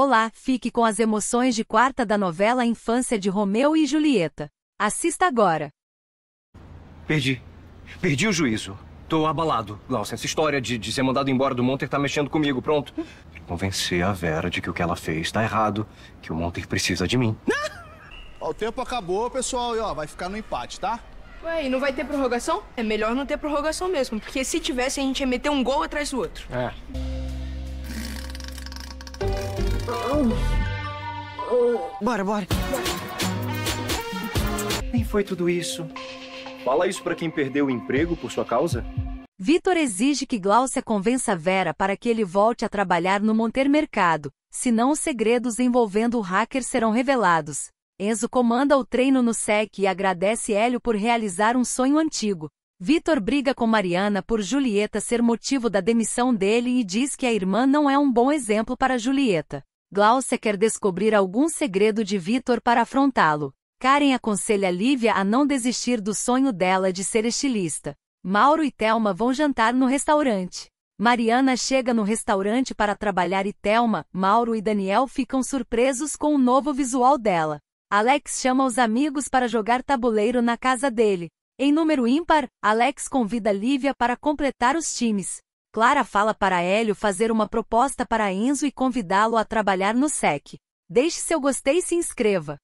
Olá, fique com as emoções de quarta da novela Infância de Romeu e Julieta. Assista agora. Perdi. Perdi o juízo. Tô abalado, Glaucia. Essa história de, de ser mandado embora do Monter tá mexendo comigo, pronto. Convencer a Vera de que o que ela fez tá errado, que o Monter precisa de mim. ó, o tempo acabou, pessoal, e ó, vai ficar no empate, tá? Ué, e não vai ter prorrogação? É melhor não ter prorrogação mesmo, porque se tivesse a gente ia meter um gol atrás do outro. É. Bora, bora. Nem foi tudo isso. Fala isso para quem perdeu o emprego por sua causa. Vitor exige que Glaucia convença Vera para que ele volte a trabalhar no Monter Mercado, senão os segredos envolvendo o hacker serão revelados. Enzo comanda o treino no SEC e agradece Hélio por realizar um sonho antigo. Vitor briga com Mariana por Julieta ser motivo da demissão dele e diz que a irmã não é um bom exemplo para Julieta. Glaucia quer descobrir algum segredo de Vitor para afrontá-lo. Karen aconselha Lívia a não desistir do sonho dela de ser estilista. Mauro e Thelma vão jantar no restaurante. Mariana chega no restaurante para trabalhar e Thelma, Mauro e Daniel ficam surpresos com o novo visual dela. Alex chama os amigos para jogar tabuleiro na casa dele. Em número ímpar, Alex convida Lívia para completar os times. Clara fala para Hélio fazer uma proposta para Enzo e convidá-lo a trabalhar no SEC. Deixe seu gostei e se inscreva.